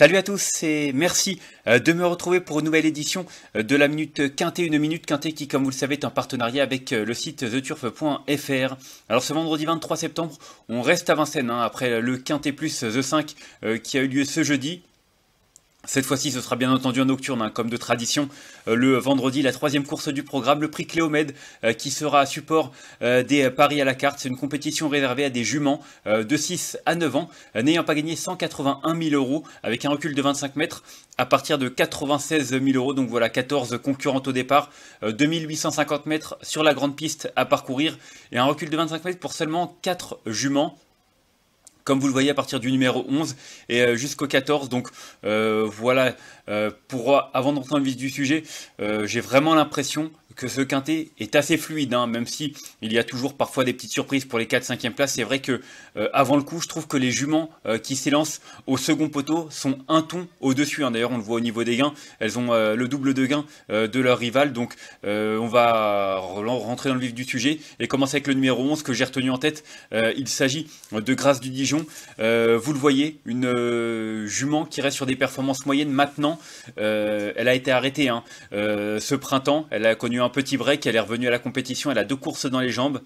Salut à tous et merci euh, de me retrouver pour une nouvelle édition euh, de la Minute Quintet, une Minute Quintet qui, comme vous le savez, est en partenariat avec euh, le site theturf.fr. Alors ce vendredi 23 septembre, on reste à Vincennes, hein, après le Quintet plus The 5 qui a eu lieu ce jeudi. Cette fois-ci, ce sera bien entendu un nocturne, hein, comme de tradition. Euh, le vendredi, la troisième course du programme, le prix Cléomède, euh, qui sera à support euh, des paris à la carte. C'est une compétition réservée à des juments de 6 à 9 ans, n'ayant pas gagné 181 000 euros, avec un recul de 25 mètres, à partir de 96 000 euros. Donc voilà, 14 concurrentes au départ, 2850 mètres sur la grande piste à parcourir, et un recul de 25 mètres pour seulement 4 juments comme vous le voyez à partir du numéro 11 et euh, jusqu'au 14. Donc euh, voilà, euh, pour, avant d'entrer dans le vif du sujet, euh, j'ai vraiment l'impression que ce quintet est assez fluide, hein, même si il y a toujours parfois des petites surprises pour les 4-5e places. C'est vrai que euh, avant le coup, je trouve que les juments qui s'élancent au second poteau sont un ton au-dessus. Hein. D'ailleurs, on le voit au niveau des gains, elles ont le double de gains de leur rival. Donc, on va rentrer dans le vif du sujet et commencer avec le numéro 11 que j'ai retenu en tête. il s'agit de Grâce du Dijon. vous le voyez, une jument qui reste sur des performances moyennes maintenant euh, elle a été arrêtée hein. euh, ce printemps. Elle a connu un petit break. Elle est revenue à la compétition. Elle a deux courses dans les jambes.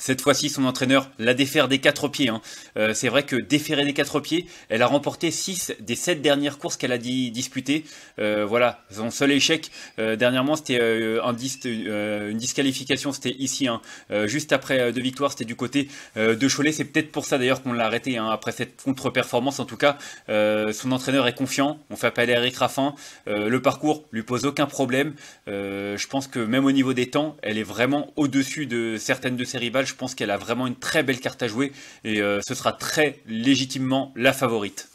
Cette fois-ci, son entraîneur la défaire des quatre pieds. Hein. Euh, c'est vrai que déférée des quatre pieds, elle a remporté 6 des 7 dernières courses qu'elle a disputées. Euh, voilà, son seul échec euh, dernièrement, c'était une disqualification, c'était ici. Hein. juste après deux victoires, c'était du côté de Cholet. C'est peut-être pour ça d'ailleurs qu'on l'a arrêté, hein, après cette contre-performance en tout cas. son entraîneur est confiant, on fait appel à Eric Raffin. le parcours lui pose aucun problème. je pense que même au niveau des temps, elle est vraiment au-dessus de certaines de ses rivales je pense qu'elle a vraiment une très belle carte à jouer et euh, ce sera très légitimement la favorite.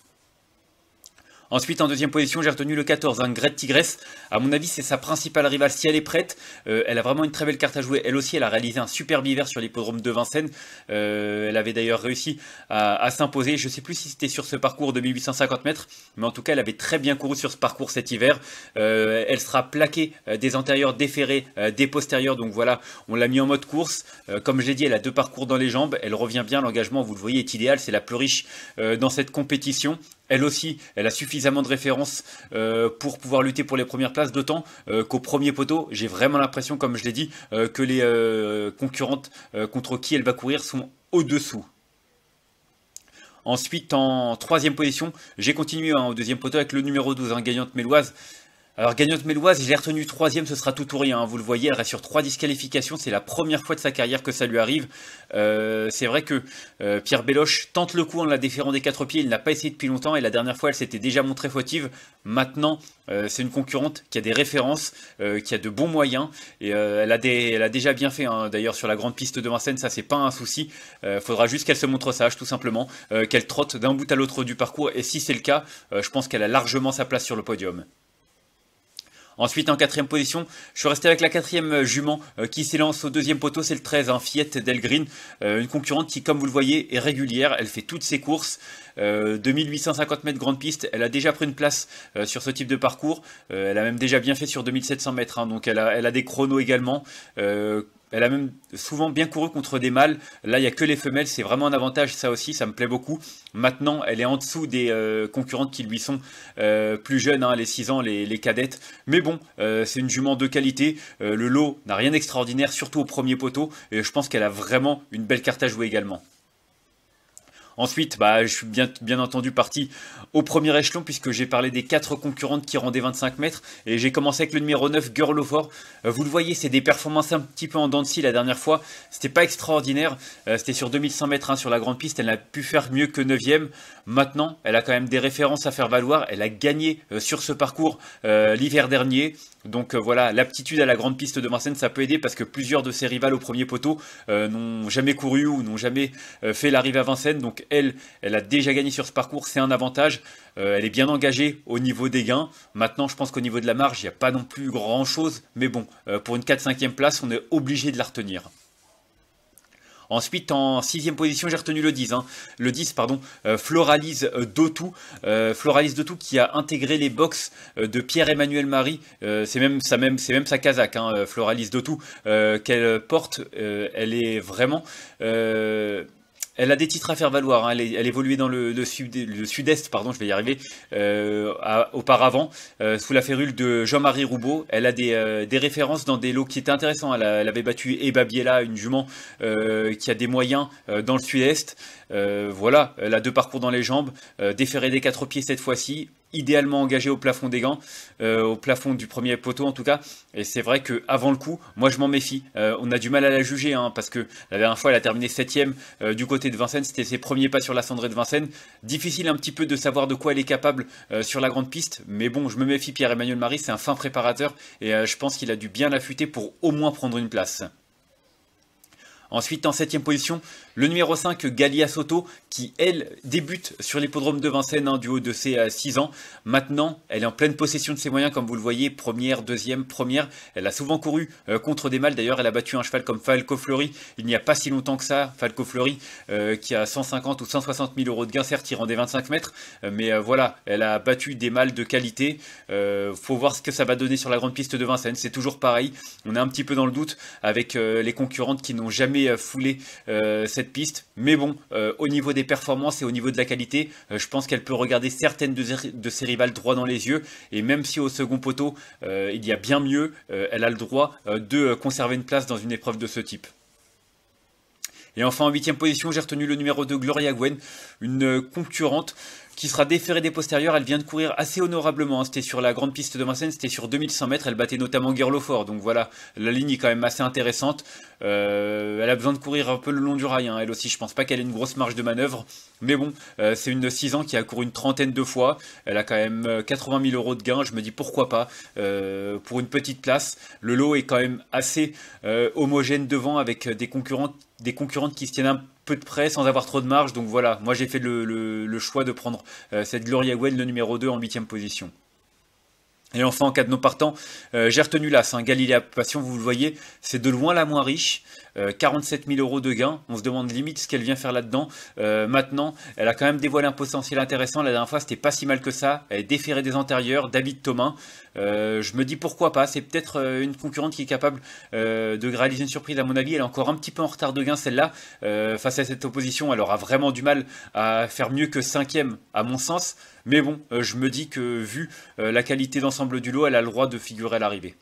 Ensuite, en deuxième position, j'ai retenu le 14, un Grette Tigresse. À mon avis, c'est sa principale rivale si elle est prête. Euh, elle a vraiment une très belle carte à jouer. Elle aussi, elle a réalisé un superbe hiver sur l'hippodrome de Vincennes. Euh, elle avait d'ailleurs réussi à, s'imposer. Je ne sais plus si c'était sur ce parcours de 1850 mètres, mais en tout cas, elle avait très bien couru sur ce parcours cet hiver. Euh, elle sera plaquée des antérieurs, des des postérieurs. Donc voilà, on l'a mis en mode course. comme je l'ai dit, elle a deux parcours dans les jambes. Elle revient bien. L'engagement, vous le voyez, est idéal. C'est la plus riche dans cette compétition elle aussi, elle a suffisamment de références euh, pour pouvoir lutter pour les premières places, d'autant euh, qu'au premier poteau, j'ai vraiment l'impression, comme je l'ai dit, euh, que les concurrentes contre qui elle va courir sont au-dessous. Ensuite, en troisième position, j'ai continué hein, au deuxième poteau avec le numéro 12, en hein, gagnante méloise, alors Gagnante Méloise, je l'ai retenu troisième, ce sera tout ou rien. Hein, vous le voyez, elle reste sur trois disqualifications. C'est la première fois de sa carrière que ça lui arrive. Euh, c'est vrai que euh, Pierre Béloche tente le coup en la déférant des quatre pieds. Il n'a pas essayé depuis longtemps et la dernière fois, elle s'était déjà montrée fautive. Maintenant, euh, c'est une concurrente qui a des références, qui a de bons moyens et elle a, déjà bien fait. Hein, d'ailleurs, sur la grande piste de Vincennes, ça c'est pas un souci. Il faudra juste qu'elle se montre sage, tout simplement, qu'elle trotte d'un bout à l'autre du parcours. Et si c'est le cas, je pense qu'elle a largement sa place sur le podium. Ensuite, en quatrième position, je suis resté avec la quatrième euh, jument euh, qui s'élance au deuxième poteau, c'est le 13, en hein, Fiette Delgrin, euh, une concurrente qui, comme vous le voyez, est régulière, elle fait toutes ses courses. 2850 mètres grande piste, elle a déjà pris une place sur ce type de parcours, elle a même déjà bien fait sur 2700 mètres, hein, donc elle a, des chronos également. Elle a même souvent bien couru contre des mâles. Là, il n'y a que les femelles. C'est vraiment un avantage, ça aussi. Ça me plaît beaucoup. Maintenant, elle est en dessous des euh, concurrentes qui lui sont euh, plus jeunes, hein, les 6 ans, les, cadettes. Mais bon, euh, c'est une jument de qualité. le lot n'a rien d'extraordinaire, surtout au premier poteau. Et je pense qu'elle a vraiment une belle carte à jouer également. Ensuite, bah, je suis bien, entendu parti au premier échelon puisque j'ai parlé des quatre concurrentes qui rendaient 25 mètres et j'ai commencé avec le numéro 9, Girl of War. Euh, vous le voyez, c'est des performances un petit peu en dents de scie la dernière fois. C'était pas extraordinaire. Euh, c'était sur 2100 mètres hein, sur la grande piste. Elle n'a pu faire mieux que 9ème. Maintenant, elle a quand même des références à faire valoir. Elle a gagné euh, sur ce parcours l'hiver dernier. Donc voilà, l'aptitude à la grande piste de Vincennes, ça peut aider parce que plusieurs de ses rivales au premier poteau n'ont jamais couru ou n'ont jamais fait l'arrivée à Vincennes. Donc elle, elle a déjà gagné sur ce parcours, c'est un avantage. Euh, elle est bien engagée au niveau des gains. Maintenant, je pense qu'au niveau de la marge, il n'y a pas non plus grand-chose. Mais bon, euh, pour une 4-5e place, on est obligé de la retenir. Ensuite, en sixième position, j'ai retenu le 10. Hein. Le 10, pardon, euh, Floralise Dotou. Floralise Dotou qui a intégré les box de Pierre-Emmanuel Marie. c'est même, même, même sa casaque, hein, Floralise Dotou, qu'elle porte. elle est vraiment elle a des titres à faire valoir. Hein. Elle, évoluait dans le, sud, le sud-est, pardon, je vais y arriver, euh, auparavant, euh, sous la férule de Jean-Marie Roubaud. Elle a des, euh, références dans des lots qui étaient intéressants. Elle, avait battu Eba une jument qui a des moyens dans le sud-est. voilà, elle a deux parcours dans les jambes, déferré des quatre pieds cette fois-ci, idéalement engagé au plafond des gants, euh, au plafond du premier poteau en tout cas. Et c'est vrai que avant le coup, moi je m'en méfie. Euh, on a du mal à la juger hein, parce que la dernière fois elle a terminé septième euh, du côté de Vincennes, c'était ses premiers pas sur la cendrée de Vincennes. Difficile un petit peu de savoir de quoi elle est capable sur la grande piste, mais bon, je me méfie. Pierre-Emmanuel Marie, c'est un fin préparateur et je pense qu'il a dû bien l'affûter pour au moins prendre une place. Ensuite, en septième position, le numéro 5, Galia Soto, qui, elle, débute sur l'hippodrome de Vincennes hein, du haut de ses 6 euh, ans. Maintenant, elle est en pleine possession de ses moyens, comme vous le voyez, première, deuxième, première. Elle a souvent couru euh, contre des mâles. D'ailleurs, elle a battu un cheval comme Falco Fleury il n'y a pas si longtemps que ça. Falco Fleury, qui a 150 ou 160 000 euros de gains, certes, il des 25 mètres. Euh, mais voilà, elle a battu des mâles de qualité. faut voir ce que ça va donner sur la grande piste de Vincennes. C'est toujours pareil. On est un petit peu dans le doute avec les concurrentes qui n'ont jamais euh, fouler euh, cette piste. Mais bon, euh, au niveau des performances et au niveau de la qualité, je pense qu'elle peut regarder certaines de, ses rivales droit dans les yeux. Et même si au second poteau, il y a bien mieux, elle a le droit de conserver une place dans une épreuve de ce type. Et enfin, en huitième position, j'ai retenu le numéro 2, Gloria Gwen, une concurrente qui sera déférée des postérieurs. Elle vient de courir assez honorablement. Hein. C'était sur la grande piste de Vincennes, c'était sur 2100 mètres. Elle battait notamment Guerlofort, Donc voilà, la ligne est quand même assez intéressante. Euh, elle a besoin de courir un peu le long du rail. Hein, elle aussi, je pense pas qu'elle ait une grosse marge de manœuvre. Mais bon, euh, c'est une 6 ans qui a couru une trentaine de fois. Elle a quand même 80 euh, 000 euros de gains. Je me dis pourquoi pas pour une petite place. Le lot est quand même assez homogène devant avec des concurrentes, des qui se tiennent un peu de près sans avoir trop de marge. Donc voilà, moi j'ai fait le, le, le, choix de prendre euh, cette Gloria Gwen, le numéro 2, en huitième position. Et enfin, en cas de non partant, euh, j'ai retenu l'As. Hein, Galilée à Passion, vous le voyez, c'est de loin la moins riche. 47 euh, 000 euros de gains. On se demande limite ce qu'elle vient faire là-dedans. Euh, maintenant, elle a quand même dévoilé un potentiel intéressant. La dernière fois, c'était pas si mal que ça. Elle est déférée des antérieurs, David Thomas. je me dis pourquoi pas. C'est peut-être une concurrente qui est capable de réaliser une surprise. À mon avis, elle est encore un petit peu en retard de gains, celle-là. face à cette opposition, elle aura vraiment du mal à faire mieux que 5 cinquième, à mon sens. Mais bon, je me dis que vu la qualité d'ensemble du lot, elle a le droit de figurer à l'arrivée.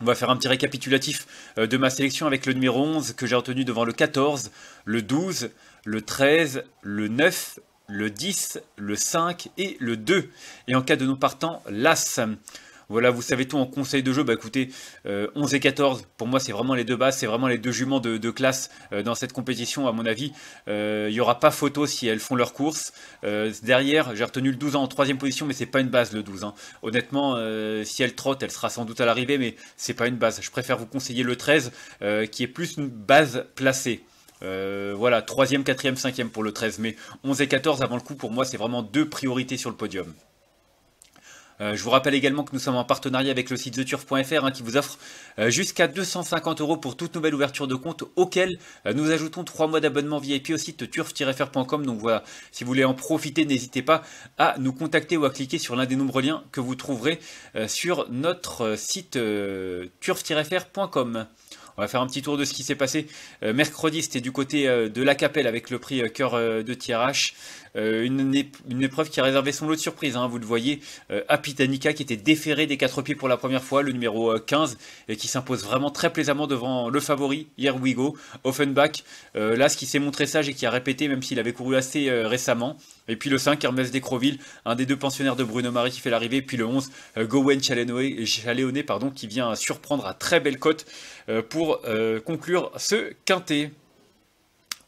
On va faire un petit récapitulatif euh, de ma sélection avec le numéro 11 que j'ai retenu devant le 14, le 12, le 13, le 9, le 10, le 5 et le 2. Et en cas de non partant, l'As. Voilà, vous savez tout en conseil de jeu. Bah écoutez, 11 euh, et 14, pour moi, c'est vraiment les deux bases, c'est vraiment les deux juments de, classe euh, dans cette compétition, à mon avis. Euh, il n'y aura pas photo si elles font leur course. derrière, j'ai retenu le 12 en troisième position, mais ce n'est pas une base le 12. Hein. Honnêtement, si elle trotte, elle sera sans doute à l'arrivée, mais ce n'est pas une base. Je préfère vous conseiller le 13, qui est plus une base placée. voilà, 3e, 4 ème 5 ème pour le 13, mais 11 et 14 avant le coup, pour moi, c'est vraiment deux priorités sur le podium. Euh, je vous rappelle également que nous sommes en partenariat avec le site theturf.fr hein, qui vous offre euh, jusqu'à 250 euros pour toute nouvelle ouverture de compte auquel euh, nous ajoutons 3 mois d'abonnement VIP au site turf-fr.com. Donc voilà, si vous voulez en profiter, n'hésitez pas à nous contacter ou à cliquer sur l'un des nombreux liens que vous trouverez sur notre site turf-fr.com. On va faire un petit tour de ce qui s'est passé. Euh, mercredi, c'était du côté euh, de la Capelle avec le prix euh, cœur de TRH. Une, une, épreuve qui a réservé son lot de surprises. Hein, vous le voyez, Apitanica qui était déféré des quatre pieds pour la première fois, le numéro 15, et qui s'impose vraiment très plaisamment devant le favori, Here We Go, Offenbach. là, ce qui s'est montré sage et qui a répété, même s'il avait couru assez récemment. Et puis le 5, Hermès d'Ecroville, un des deux pensionnaires de Bruno Marie qui fait l'arrivée. puis le 11, Gowen Chaléoné, pardon, qui vient surprendre à très belle cote pour euh, conclure ce quintet,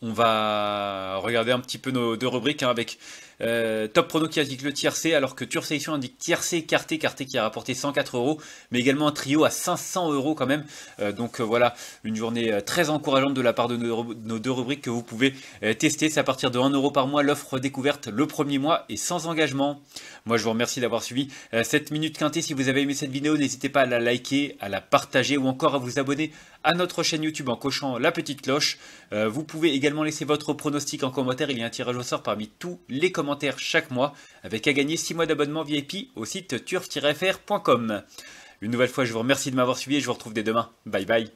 on va regarder un petit peu nos deux rubriques hein, avec euh, top Prono qui indique le tiercé, alors que Turf Sélection indique tiercé, carté, carté qui a rapporté 104 euros, mais également un trio à 500 euros quand même. Euh, donc euh, voilà, une journée très encourageante de la part de nos, deux rubriques que vous pouvez tester. C'est à partir de 1 euro par mois l'offre découverte le premier mois et sans engagement. Moi je vous remercie d'avoir suivi cette minute quintée. Si vous avez aimé cette vidéo, n'hésitez pas à la liker, à la partager ou encore à vous abonner à notre chaîne YouTube en cochant la petite cloche. vous pouvez également laisser votre pronostic en commentaire. Il y a un tirage au sort parmi tous les commentaires commentaires chaque mois, avec à gagner 6 mois d'abonnement VIP au site turf-fr.com. Une nouvelle fois, je vous remercie de m'avoir suivi et je vous retrouve dès demain. Bye bye